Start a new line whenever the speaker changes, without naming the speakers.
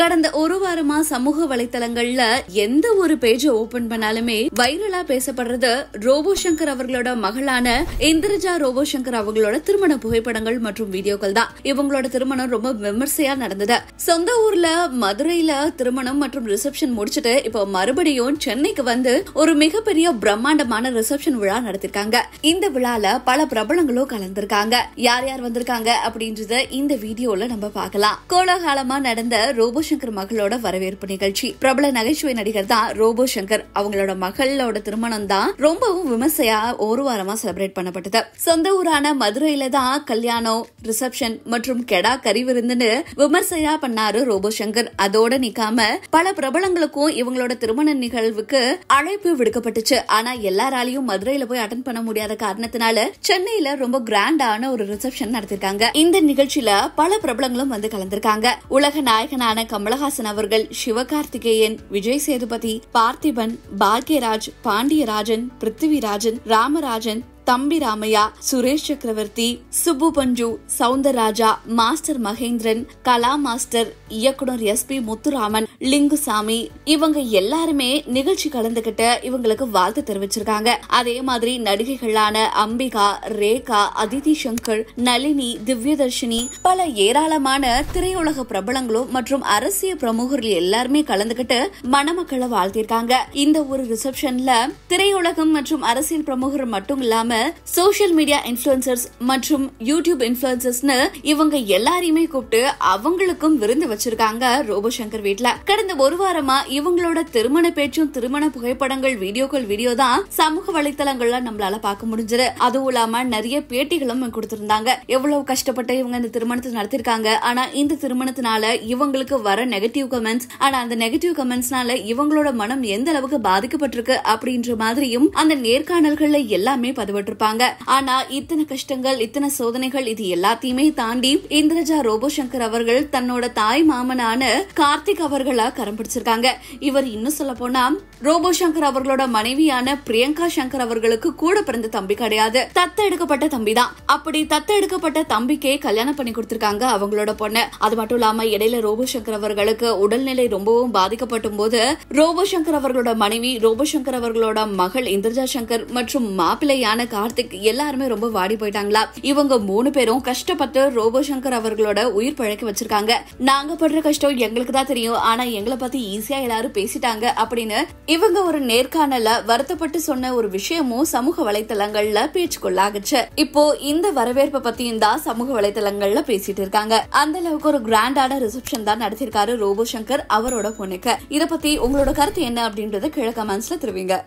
கடந்த ஒரு வாரமா சமூக வலைத்தளங்கள்ல எந்த ஒரு பேஜ ஓபன் பண்ணாலுமே வைரலா பேசப்படுறது ரோபோ சங்கர் அவர்களோட மகளான இந்திரஜா ரோபோ சங்கர் அவங்களோட திருமண புகைப்படங்கள் மற்றும் வீடியோக்கள் தான் இவங்களோட திருமணம் ரொம்ப விமர்சையா நடந்தது சொந்த ஊர்ல மதுரையில திருமணம் மற்றும் ரிசப்ஷன் முடிச்சுட்டு இப்போ மறுபடியும் சென்னைக்கு வந்து ஒரு மிகப்பெரிய பிரம்மாண்டமான ரிசப்ஷன் விழா நடத்திருக்காங்க இந்த விழால பல பிரபலங்களும் கலந்திருக்காங்க யார் யார் வந்திருக்காங்க அப்படின்றத இந்த வீடியோல நம்ம பார்க்கலாம் கோலாகாலமா நடந்த ரோபோ ரோபோசங்கர் சங்கர் மகளோட வரவேற்பு நிகழ்ச்சி பிரபல நகைச்சுவை நடிகர் தான் ரோபோ சங்கர் அவங்களோட மகளோட திருமணம் தான் ரொம்பவும் விமர்சையா ஒரு வாரமா செலிப்ரேட் பண்ணப்பட்டது சொந்த ஊரான மதுரையில தான் கல்யாணம் ரிசப்ஷன் மற்றும் கெடா கறி விருந்துன்னு விமர்சையா பண்ணாரு ரோபோ சங்கர் அதோட நிக்காம பல பிரபலங்களுக்கும் இவங்களோட திருமண நிகழ்வுக்கு அழைப்பு விடுக்கப்பட்டுச்சு ஆனா எல்லாராலையும் மதுரையில போய் அட்டன் பண்ண முடியாத காரணத்தினால சென்னையில ரொம்ப கிராண்டான ஒரு ரிசப்ஷன் நடத்திருக்காங்க இந்த நிகழ்ச்சியில பல பிரபலங்களும் வந்து கலந்திருக்காங்க உலக நாயகனான கமலஹாசன் அவர்கள் சிவகார்த்திகேயன் விஜய் சேதுபதி பார்த்திபன் பாக்யராஜ் பாண்டியராஜன் பிருத்திவிராஜன் ராமராஜன் தம்பி ராமையா சுரேஷ் சக்கரவர்த்தி சுப்பு பஞ்சு சவுந்தரராஜா மாஸ்டர் மகேந்திரன் கலா மாஸ்டர் இயக்குனர் எஸ் பி முத்துராமன் லிங்குசாமி இவங்க எல்லாருமே நிகழ்ச்சி கலந்துகிட்ட இவங்களுக்கு வாழ்த்து தெரிவிச்சிருக்காங்க அதே மாதிரி நடிகைகளான அம்பிகா ரேகா அதிதி சங்கர் நளினி திவ்யதர்ஷினி பல ஏராளமான திரையுலக பிரபலங்களும் மற்றும் அரசியல் பிரமுகர்கள் எல்லாருமே கலந்துகிட்டு மணமக்களை வாழ்த்திருக்காங்க இந்த ஒரு ரிசப்ஷன்ல திரையுலகம் மற்றும் அரசியல் பிரமுகர் மட்டும் இல்லாமல் சோசியல் மீடியா இன்ஃபுளுசர்ஸ் மற்றும் யூடியூப் இன்ஃபுளுசர்ஸ்னு இவங்க எல்லாரையுமே கூப்பிட்டு அவங்களுக்கும் விருந்து வச்சிருக்காங்க ரோபோசங்கர் வீட்ல கடந்த ஒரு வாரமா இவங்களோட திருமண பேச்சும் திருமண புகைப்படங்கள் வீடியோக்கள் வீடியோ தான் சமூக வலைதளங்கள்ல நம்மளால பாக்க முடிஞ்சது அதுவும் இல்லாம நிறைய பேட்டிகளும் கொடுத்திருந்தாங்க எவ்வளவு கஷ்டப்பட்டு இவங்க இந்த திருமணத்தை நடத்திருக்காங்க ஆனா இந்த திருமணத்தினால இவங்களுக்கு வர நெகட்டிவ் கமெண்ட்ஸ் ஆனா அந்த நெகட்டிவ் கமெண்ட்ஸ்னால இவங்களோட மனம் எந்த அளவுக்கு பாதிக்கப்பட்டிருக்கு அப்படின்ற மாதிரியும் அந்த நேர்காணல்கள் எல்லாமே பதிவு கஷ்டப்பட்டிருப்பாங்க ஆனா இத்தனை கஷ்டங்கள் இத்தனை சோதனைகள் இது எல்லாத்தையுமே தாண்டி இந்திரஜா ரோபோ சங்கர் அவர்கள் தன்னோட தாய் மாமனான கார்த்திக் அவர்களா கரம் பிடிச்சிருக்காங்க இவர் இன்னும் சொல்ல போனா ரோபோ சங்கர் அவர்களோட மனைவியான பிரியங்கா சங்கர் அவர்களுக்கு கூட பிறந்த தம்பி கிடையாது தத்த எடுக்கப்பட்ட தம்பி தான் அப்படி தத்த எடுக்கப்பட்ட தம்பிக்கே கல்யாணம் பண்ணி கொடுத்திருக்காங்க அவங்களோட பொண்ணு அது மட்டும் இல்லாம இடையில ரோபோ சங்கர் அவர்களுக்கு உடல்நிலை ரொம்பவும் பாதிக்கப்பட்டும் போது ரோபோ சங்கர் அவர்களோட மனைவி ரோபோ சங்கர் அவர்களோட மகள் இந்திரஜா சங்கர் மற்றும் மாப்பிள்ளையான கார்த்திக் எல்லாருமே ரொம்ப வாடி போயிட்டாங்களா இவங்க மூணு பேரும் கஷ்டப்பட்டு ரோபோ சங்கர் அவர்களோட உயிர் பழக்க வச்சிருக்காங்க நாங்க படுற கஷ்டம் எங்களுக்கு தான் தெரியும் ஆனா எங்களை பத்தி ஈஸியா எல்லாரும் பேசிட்டாங்க அப்படின்னு இவங்க ஒரு நேர்காணல வருத்தப்பட்டு சொன்ன ஒரு விஷயமும் சமூக பேச்சு பேச்சுக்குள்ளாகுச்சு இப்போ இந்த வரவேற்பை பத்தியும் தான் சமூக வலைதளங்கள்ல பேசிட்டு இருக்காங்க அந்த அளவுக்கு ஒரு கிராண்டான ரிசப்ஷன் தான் நடத்திருக்காரு ரோபோ சங்கர் அவரோட பொண்ணுக்கு இத பத்தி உங்களோட கருத்து என்ன அப்படின்றத கிழக்க மனசுல தெரிவிங்க